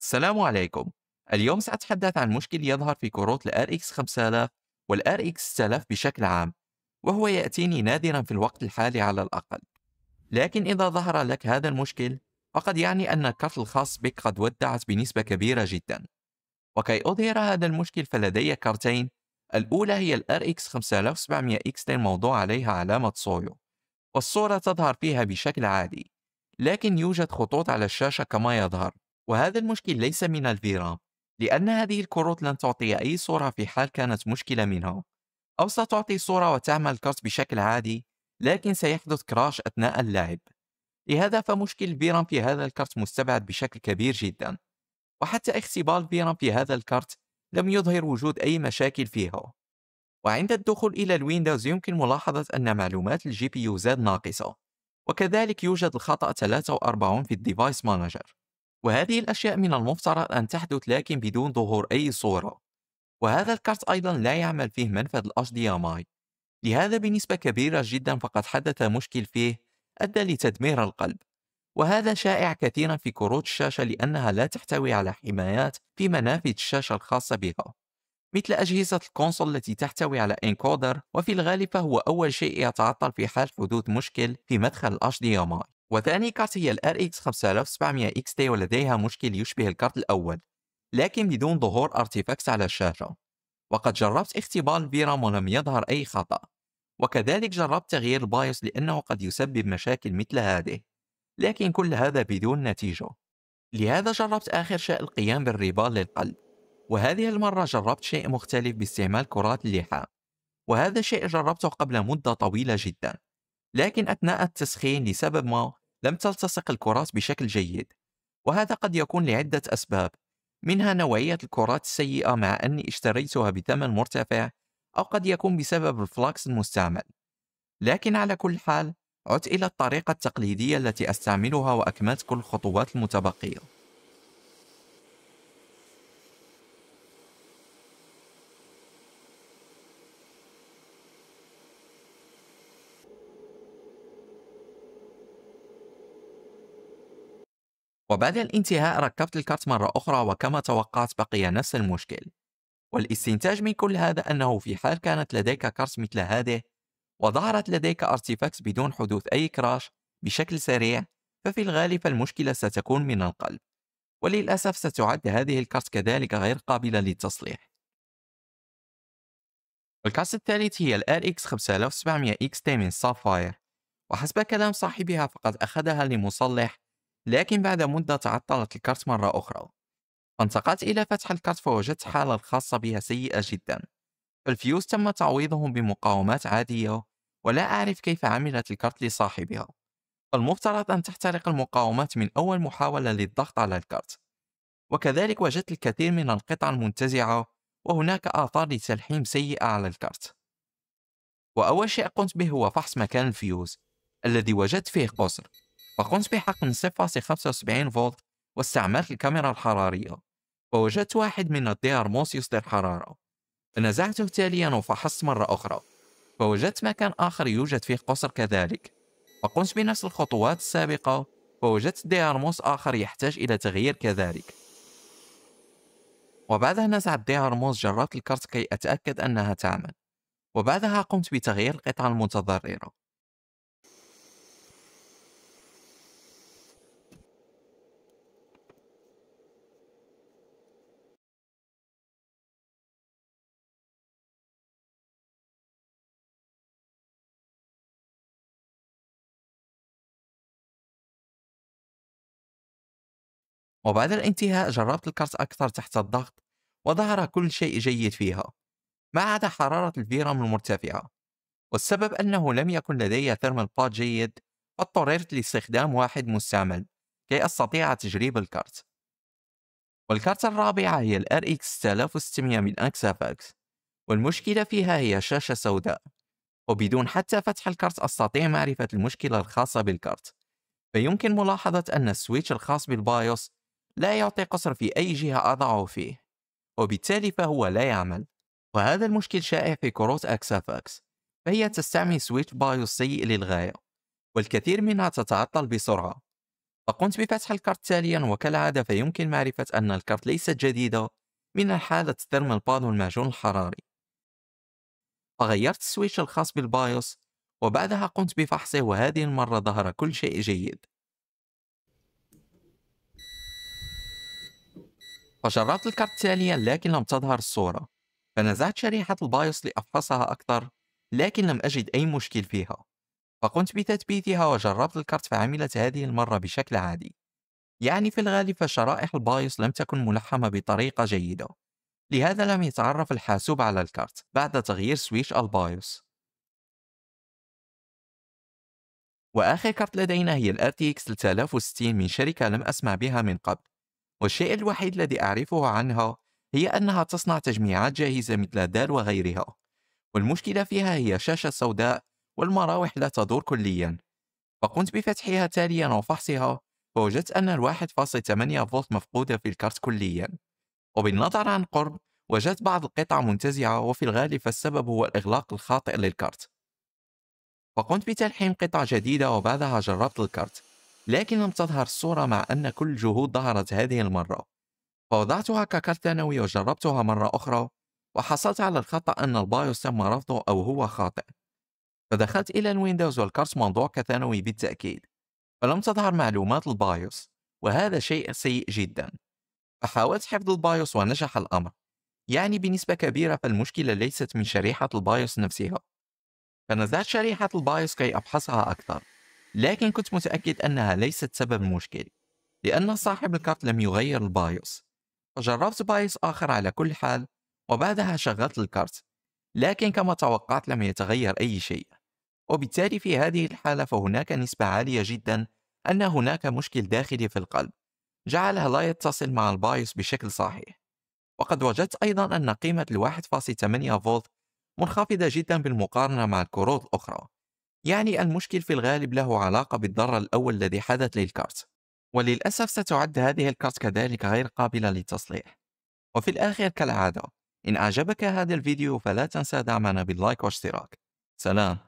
السلام عليكم اليوم سأتحدث عن مشكل يظهر في كروت الـ RX 5000 والـ RX 6000 بشكل عام وهو يأتيني نادرا في الوقت الحالي على الأقل لكن إذا ظهر لك هذا المشكل فقد يعني أن الكارت الخاص بك قد ودعت بنسبة كبيرة جدا وكي أظهر هذا المشكل فلدي كارتين الأولى هي الـ RX 5700 X الموضوع عليها علامة صويو والصورة تظهر فيها بشكل عادي لكن يوجد خطوط على الشاشة كما يظهر وهذا المشكل ليس من الفيرام لأن هذه الكروت لن تعطي أي صورة في حال كانت مشكلة منها أو ستعطي صورة وتعمل الكرت بشكل عادي لكن سيحدث كراش أثناء اللعب لهذا فمشكل الفيرام في هذا الكرت مستبعد بشكل كبير جدا وحتى اختبار الفيرام في هذا الكرت لم يظهر وجود أي مشاكل فيها وعند الدخول إلى الويندوز يمكن ملاحظة أن معلومات الجي بي زاد ناقصة وكذلك يوجد الخطأ 43 في الديفايس مانجر وهذه الأشياء من المفترض أن تحدث لكن بدون ظهور أي صورة وهذا الكارت أيضا لا يعمل فيه منفذ الـ HDMI لهذا بنسبة كبيرة جدا فقد حدث مشكل فيه أدى لتدمير القلب وهذا شائع كثيرا في كروت الشاشة لأنها لا تحتوي على حمايات في منافذ الشاشة الخاصة بها مثل أجهزة الكونسول التي تحتوي على انكودر وفي الغالب فهو أول شيء يتعطل في حال حدوث مشكل في مدخل الـ HDMI وثاني كارت هي الـ RX 5700 XT ولديها مشكل يشبه الكارت الأول لكن بدون ظهور ارتيفاكس على الشاشة وقد جربت اختبار الفيرام ولم يظهر أي خطأ وكذلك جربت تغيير البايوس لأنه قد يسبب مشاكل مثل هذه لكن كل هذا بدون نتيجة لهذا جربت آخر شيء القيام بالريبال للقلب وهذه المرة جربت شيء مختلف باستعمال كرات اللحى وهذا شيء جربته قبل مدة طويلة جدا لكن أثناء التسخين لسبب ما لم تلتصق الكرات بشكل جيد وهذا قد يكون لعدة أسباب منها نوعية الكرات السيئة مع أني اشتريتها بثمن مرتفع أو قد يكون بسبب الفلاكس المستعمل لكن على كل حال عدت إلى الطريقة التقليدية التي أستعملها وأكملت كل الخطوات المتبقية وبعد الانتهاء ركبت الكارت مرة أخرى وكما توقعت بقي نفس المشكل والاستنتاج من كل هذا أنه في حال كانت لديك كارت مثل هذه وظهرت لديك ارتيفاكس بدون حدوث أي كراش بشكل سريع ففي الغالب المشكلة ستكون من القلب وللأسف ستعد هذه الكارت كذلك غير قابلة للتصليح الكارت الثالث هي الـ RX 5700 X من Sapphire وحسب كلام صاحبها فقد أخذها لمصلح لكن بعد مدة تعطلت الكارت مرة أخرى فانتقلت إلى فتح الكارت فوجدت حالة الخاصة بها سيئة جدا الفيوز تم تعويضهم بمقاومات عادية ولا أعرف كيف عملت الكارت لصاحبها المفترض أن تحترق المقاومات من أول محاولة للضغط على الكارت وكذلك وجدت الكثير من القطع المنتزعة وهناك آثار لتلحيم سيئة على الكارت وأول شيء قمت به هو فحص مكان الفيوز الذي وجدت فيه قصر فقمت بحقن 0.75 فولت واستعملت الكاميرا الحرارية فوجدت واحد من موس يصدر حرارة فنزعته تاليا وفحصت مرة أخرى فوجدت مكان آخر يوجد فيه قصر كذلك وقمت بنفس الخطوات السابقة ديار موس آخر يحتاج إلى تغيير كذلك وبعدها الديار موس جرات الكرت كي أتأكد أنها تعمل وبعدها قمت بتغيير القطعة المتضررة وبعد الانتهاء جربت الكرت أكثر تحت الضغط وظهر كل شيء جيد فيها ما عدا حرارة الفيرام المرتفعة والسبب أنه لم يكن لدي ثيرمال باد جيد فاضطررت لاستخدام واحد مستعمل كي أستطيع تجريب الكرت والكارتة الرابعة هي الـ RX 6600 من أكسافاكس والمشكلة فيها هي شاشة سوداء وبدون حتى فتح الكارت أستطيع معرفة المشكلة الخاصة بالكارت فيمكن ملاحظة أن السويتش الخاص بالبايوس لا يعطي قصر في أي جهة أضعه فيه وبالتالي فهو لا يعمل وهذا المشكل شائع في كروت أكسافاكس فهي تستعمل سويتش بايوس سيء للغاية والكثير منها تتعطل بسرعة فقمت بفتح الكارت تاليا وكالعادة فيمكن معرفة أن الكارت ليست جديدة من حالة ترم الباد والمعجون الحراري فغيرت السويتش الخاص بالبايوس وبعدها قمت بفحصه وهذه المرة ظهر كل شيء جيد فجربت الكارت تاليا لكن لم تظهر الصورة فنزعت شريحة البايوس لأفحصها أكثر لكن لم أجد أي مشكل فيها فقمت بتثبيتها وجربت الكارت فعملت هذه المرة بشكل عادي يعني في الغالب فشرائح البايوس لم تكن ملحمة بطريقة جيدة لهذا لم يتعرف الحاسوب على الكارت بعد تغيير سويتش البايوس وآخر كارت لدينا هي الـ RTX 3060 من شركة لم أسمع بها من قبل والشيء الوحيد الذي أعرفه عنها هي أنها تصنع تجميعات جاهزة مثل دال وغيرها والمشكلة فيها هي شاشة سوداء والمراوح لا تدور كليا فقمت بفتحها تاليا وفحصها فوجدت أن فاصل 1.8 فولت مفقودة في الكارت كليا وبالنظر عن قرب وجدت بعض القطع منتزعة وفي الغالب فالسبب هو الإغلاق الخاطئ للكارت فقمت بتلحيم قطع جديدة وبعدها جربت الكارت لكن لم تظهر الصورة مع أن كل الجهود ظهرت هذه المرة فوضعتها ككارت ثانوي وجربتها مرة أخرى وحصلت على الخطأ أن البايوس تم رفضه أو هو خاطئ فدخلت إلى الويندوز والكارت موضوع كثانوي بالتأكيد فلم تظهر معلومات البايوس وهذا شيء سيء جدا فحاولت حفظ البايوس ونجح الأمر يعني بنسبة كبيرة فالمشكلة ليست من شريحة البايوس نفسها فنزعت شريحة البايوس كي أبحثها أكثر لكن كنت متأكد أنها ليست سبب المشكل لأن صاحب الكارت لم يغير البايوس فجربت بايوس آخر على كل حال وبعدها شغلت الكارت لكن كما توقعت لم يتغير أي شيء وبالتالي في هذه الحالة فهناك نسبة عالية جدا أن هناك مشكل داخلي في القلب جعلها لا يتصل مع البايوس بشكل صحيح وقد وجدت أيضا أن قيمة ال 1.8 فولت منخفضة جدا بالمقارنة مع الكروت الأخرى يعني المشكل في الغالب له علاقة بالضرر الأول الذي حدث للكارت وللأسف ستعد هذه الكارت كذلك غير قابلة للتصليح وفي الآخر كالعادة إن أعجبك هذا الفيديو فلا تنسى دعمنا باللايك واشتراك سلام